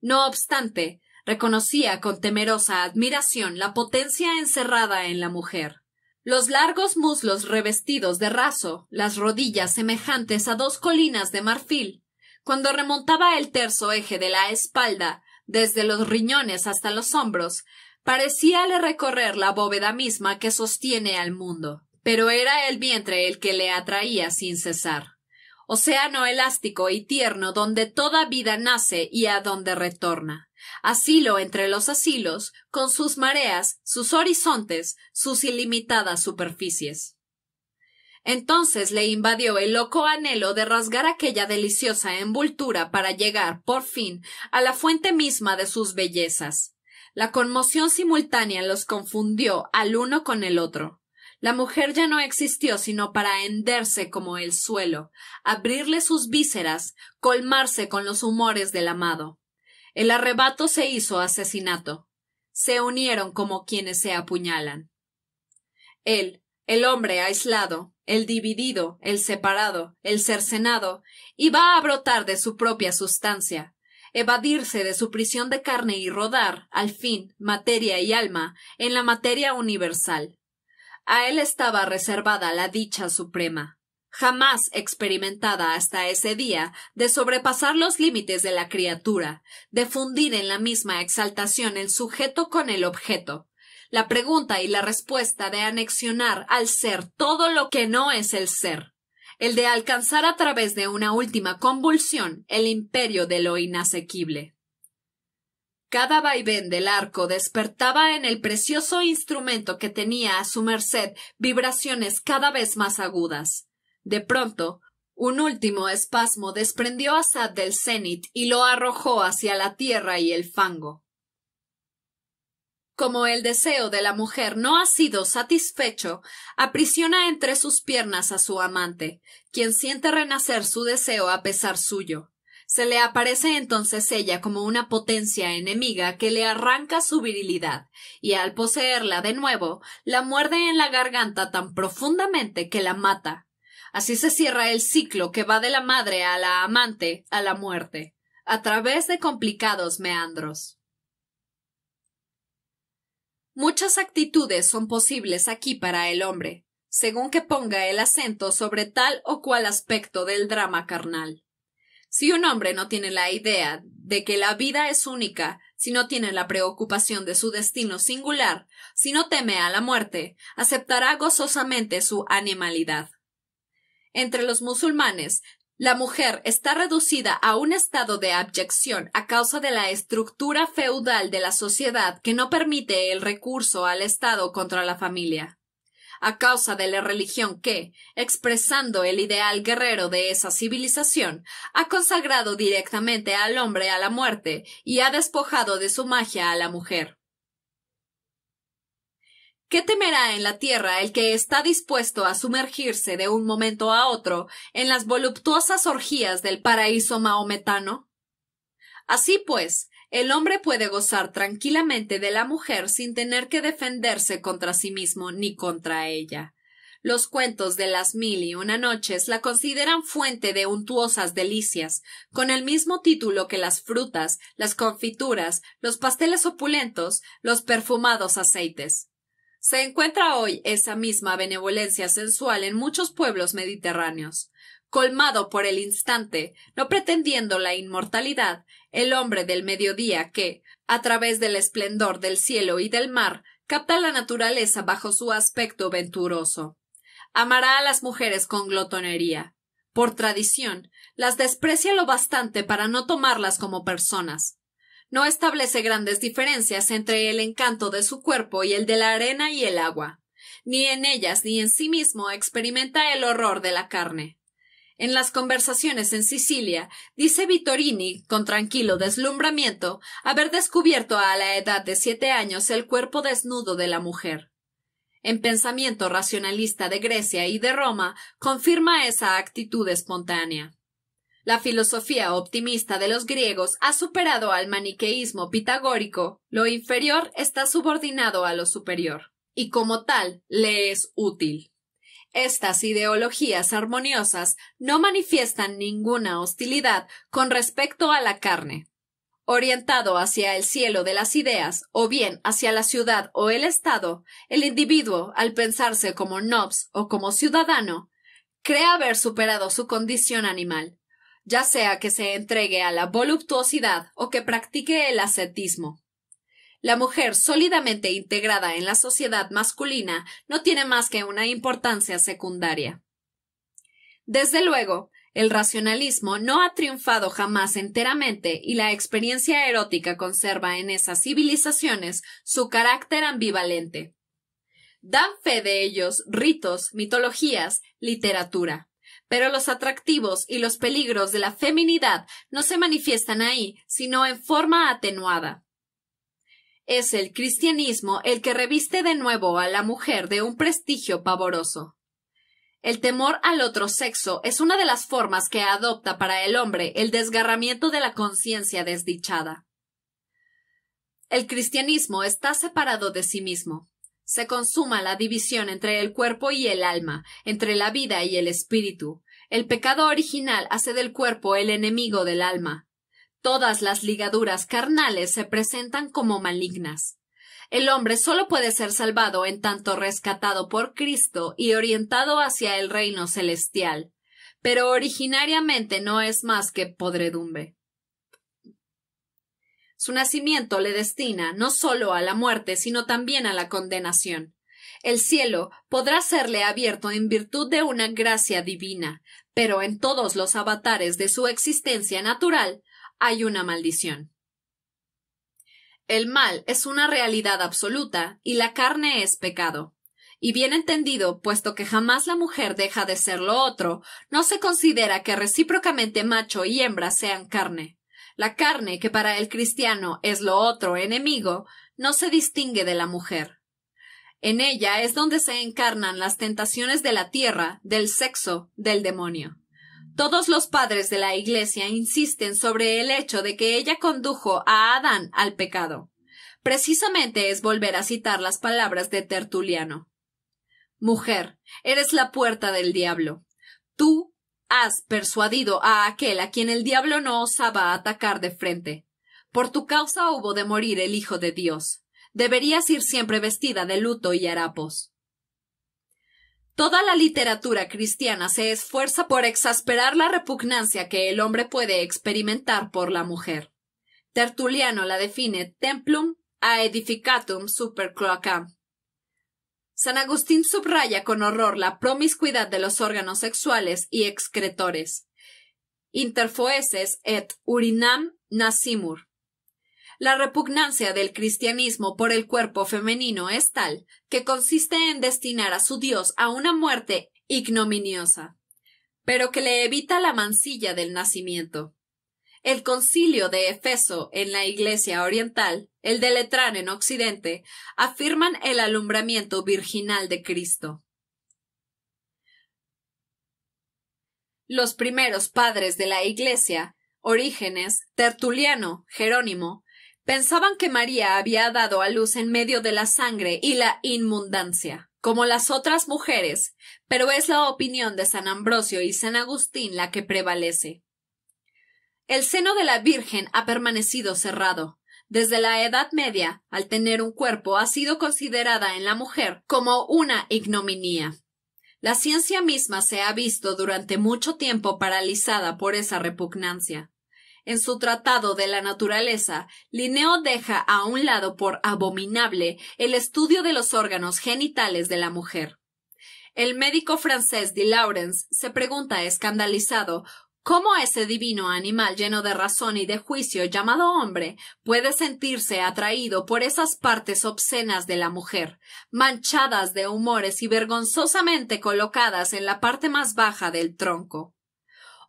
No obstante, reconocía con temerosa admiración la potencia encerrada en la mujer. Los largos muslos revestidos de raso, las rodillas semejantes a dos colinas de marfil, cuando remontaba el terzo eje de la espalda, desde los riñones hasta los hombros, parecíale recorrer la bóveda misma que sostiene al mundo. Pero era el vientre el que le atraía sin cesar. Océano elástico y tierno donde toda vida nace y a donde retorna. Asilo entre los asilos, con sus mareas, sus horizontes, sus ilimitadas superficies. Entonces le invadió el loco anhelo de rasgar aquella deliciosa envoltura para llegar, por fin, a la fuente misma de sus bellezas. La conmoción simultánea los confundió al uno con el otro. La mujer ya no existió sino para henderse como el suelo, abrirle sus vísceras, colmarse con los humores del amado. El arrebato se hizo asesinato. Se unieron como quienes se apuñalan. Él, el hombre aislado, el dividido, el separado, el cercenado, iba a brotar de su propia sustancia, evadirse de su prisión de carne y rodar, al fin, materia y alma, en la materia universal. A él estaba reservada la dicha suprema, jamás experimentada hasta ese día, de sobrepasar los límites de la criatura, de fundir en la misma exaltación el sujeto con el objeto, la pregunta y la respuesta de anexionar al ser todo lo que no es el ser, el de alcanzar a través de una última convulsión el imperio de lo inasequible. Cada vaivén del arco despertaba en el precioso instrumento que tenía a su merced vibraciones cada vez más agudas. De pronto, un último espasmo desprendió a Sad del cenit y lo arrojó hacia la tierra y el fango. Como el deseo de la mujer no ha sido satisfecho, aprisiona entre sus piernas a su amante, quien siente renacer su deseo a pesar suyo. Se le aparece entonces ella como una potencia enemiga que le arranca su virilidad, y al poseerla de nuevo, la muerde en la garganta tan profundamente que la mata. Así se cierra el ciclo que va de la madre a la amante a la muerte, a través de complicados meandros. Muchas actitudes son posibles aquí para el hombre, según que ponga el acento sobre tal o cual aspecto del drama carnal. Si un hombre no tiene la idea de que la vida es única, si no tiene la preocupación de su destino singular, si no teme a la muerte, aceptará gozosamente su animalidad. Entre los musulmanes la mujer está reducida a un estado de abyección a causa de la estructura feudal de la sociedad que no permite el recurso al Estado contra la familia. A causa de la religión que, expresando el ideal guerrero de esa civilización, ha consagrado directamente al hombre a la muerte y ha despojado de su magia a la mujer. ¿Qué temerá en la tierra el que está dispuesto a sumergirse de un momento a otro en las voluptuosas orgías del paraíso maometano? Así pues, el hombre puede gozar tranquilamente de la mujer sin tener que defenderse contra sí mismo ni contra ella. Los cuentos de las mil y una noches la consideran fuente de untuosas delicias, con el mismo título que las frutas, las confituras, los pasteles opulentos, los perfumados aceites. Se encuentra hoy esa misma benevolencia sensual en muchos pueblos mediterráneos. Colmado por el instante, no pretendiendo la inmortalidad, el hombre del mediodía que, a través del esplendor del cielo y del mar, capta la naturaleza bajo su aspecto venturoso. Amará a las mujeres con glotonería. Por tradición, las desprecia lo bastante para no tomarlas como personas no establece grandes diferencias entre el encanto de su cuerpo y el de la arena y el agua. Ni en ellas ni en sí mismo experimenta el horror de la carne. En las conversaciones en Sicilia, dice Vitorini, con tranquilo deslumbramiento, haber descubierto a la edad de siete años el cuerpo desnudo de la mujer. En pensamiento racionalista de Grecia y de Roma, confirma esa actitud espontánea. La filosofía optimista de los griegos ha superado al maniqueísmo pitagórico. Lo inferior está subordinado a lo superior, y como tal le es útil. Estas ideologías armoniosas no manifiestan ninguna hostilidad con respecto a la carne. Orientado hacia el cielo de las ideas, o bien hacia la ciudad o el Estado, el individuo, al pensarse como nobs o como ciudadano, cree haber superado su condición animal ya sea que se entregue a la voluptuosidad o que practique el ascetismo. La mujer sólidamente integrada en la sociedad masculina no tiene más que una importancia secundaria. Desde luego, el racionalismo no ha triunfado jamás enteramente y la experiencia erótica conserva en esas civilizaciones su carácter ambivalente. Dan fe de ellos ritos, mitologías, literatura. Pero los atractivos y los peligros de la feminidad no se manifiestan ahí, sino en forma atenuada. Es el cristianismo el que reviste de nuevo a la mujer de un prestigio pavoroso. El temor al otro sexo es una de las formas que adopta para el hombre el desgarramiento de la conciencia desdichada. El cristianismo está separado de sí mismo se consuma la división entre el cuerpo y el alma, entre la vida y el espíritu. El pecado original hace del cuerpo el enemigo del alma. Todas las ligaduras carnales se presentan como malignas. El hombre solo puede ser salvado en tanto rescatado por Cristo y orientado hacia el reino celestial, pero originariamente no es más que podredumbre. Su nacimiento le destina no solo a la muerte, sino también a la condenación. El cielo podrá serle abierto en virtud de una gracia divina, pero en todos los avatares de su existencia natural hay una maldición. El mal es una realidad absoluta y la carne es pecado. Y bien entendido, puesto que jamás la mujer deja de ser lo otro, no se considera que recíprocamente macho y hembra sean carne. La carne, que para el cristiano es lo otro enemigo, no se distingue de la mujer. En ella es donde se encarnan las tentaciones de la tierra, del sexo, del demonio. Todos los padres de la Iglesia insisten sobre el hecho de que ella condujo a Adán al pecado. Precisamente es volver a citar las palabras de Tertuliano. Mujer, eres la puerta del diablo. Tú has persuadido a aquel a quien el diablo no osaba atacar de frente. Por tu causa hubo de morir el Hijo de Dios. Deberías ir siempre vestida de luto y harapos. Toda la literatura cristiana se esfuerza por exasperar la repugnancia que el hombre puede experimentar por la mujer. Tertuliano la define templum a edificatum cloacam. San Agustín subraya con horror la promiscuidad de los órganos sexuales y excretores. Interfoeses et urinam nasimur. La repugnancia del cristianismo por el cuerpo femenino es tal que consiste en destinar a su Dios a una muerte ignominiosa, pero que le evita la mancilla del nacimiento. El concilio de Efeso en la Iglesia Oriental el de Letrán en Occidente, afirman el alumbramiento virginal de Cristo. Los primeros padres de la Iglesia, Orígenes, Tertuliano, Jerónimo, pensaban que María había dado a luz en medio de la sangre y la inmundancia, como las otras mujeres, pero es la opinión de San Ambrosio y San Agustín la que prevalece. El seno de la Virgen ha permanecido cerrado, desde la Edad Media, al tener un cuerpo, ha sido considerada en la mujer como una ignominia. La ciencia misma se ha visto durante mucho tiempo paralizada por esa repugnancia. En su Tratado de la Naturaleza, Linneo deja a un lado por abominable el estudio de los órganos genitales de la mujer. El médico francés de Lawrence se pregunta escandalizado ¿Cómo ese divino animal lleno de razón y de juicio llamado hombre puede sentirse atraído por esas partes obscenas de la mujer, manchadas de humores y vergonzosamente colocadas en la parte más baja del tronco?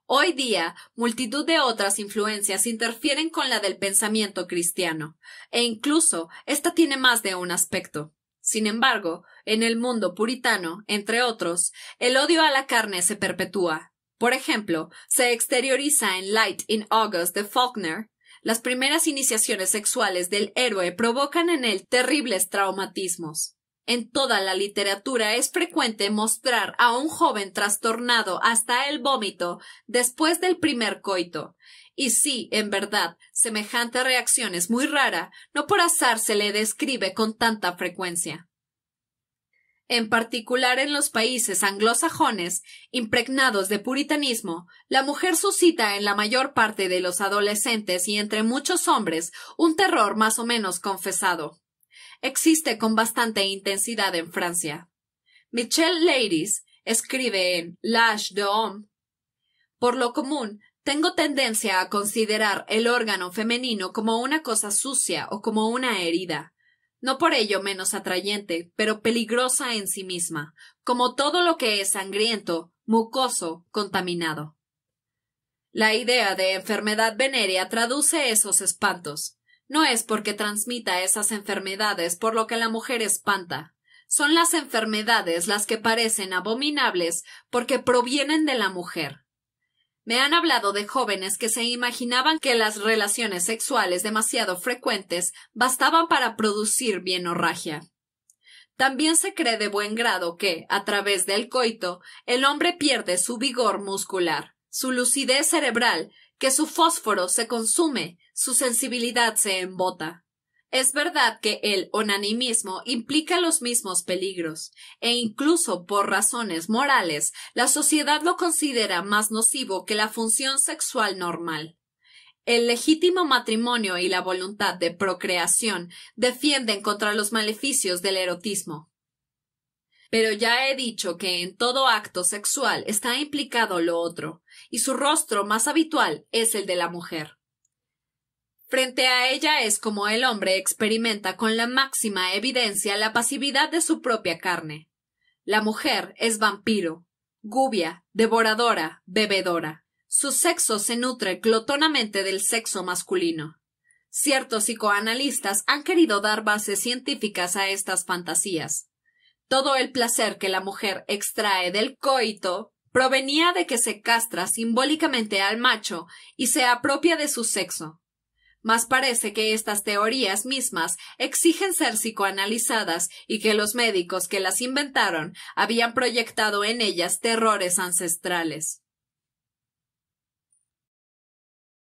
Hoy día, multitud de otras influencias interfieren con la del pensamiento cristiano, e incluso ésta tiene más de un aspecto. Sin embargo, en el mundo puritano, entre otros, el odio a la carne se perpetúa, por ejemplo, se exterioriza en Light in August de Faulkner. Las primeras iniciaciones sexuales del héroe provocan en él terribles traumatismos. En toda la literatura es frecuente mostrar a un joven trastornado hasta el vómito después del primer coito. Y sí, en verdad, semejante reacción es muy rara, no por azar se le describe con tanta frecuencia. En particular en los países anglosajones, impregnados de puritanismo, la mujer suscita en la mayor parte de los adolescentes y entre muchos hombres un terror más o menos confesado. Existe con bastante intensidad en Francia. Michelle Ladies escribe en L'Age de Por lo común, tengo tendencia a considerar el órgano femenino como una cosa sucia o como una herida no por ello menos atrayente, pero peligrosa en sí misma, como todo lo que es sangriento, mucoso, contaminado. La idea de enfermedad venérea traduce esos espantos. No es porque transmita esas enfermedades por lo que la mujer espanta. Son las enfermedades las que parecen abominables porque provienen de la mujer. Me han hablado de jóvenes que se imaginaban que las relaciones sexuales demasiado frecuentes bastaban para producir bienorragia. También se cree de buen grado que, a través del coito, el hombre pierde su vigor muscular, su lucidez cerebral, que su fósforo se consume, su sensibilidad se embota. Es verdad que el onanimismo implica los mismos peligros, e incluso por razones morales, la sociedad lo considera más nocivo que la función sexual normal. El legítimo matrimonio y la voluntad de procreación defienden contra los maleficios del erotismo. Pero ya he dicho que en todo acto sexual está implicado lo otro, y su rostro más habitual es el de la mujer. Frente a ella es como el hombre experimenta con la máxima evidencia la pasividad de su propia carne. La mujer es vampiro, gubia, devoradora, bebedora. Su sexo se nutre glotonamente del sexo masculino. Ciertos psicoanalistas han querido dar bases científicas a estas fantasías. Todo el placer que la mujer extrae del coito provenía de que se castra simbólicamente al macho y se apropia de su sexo mas parece que estas teorías mismas exigen ser psicoanalizadas y que los médicos que las inventaron habían proyectado en ellas terrores ancestrales.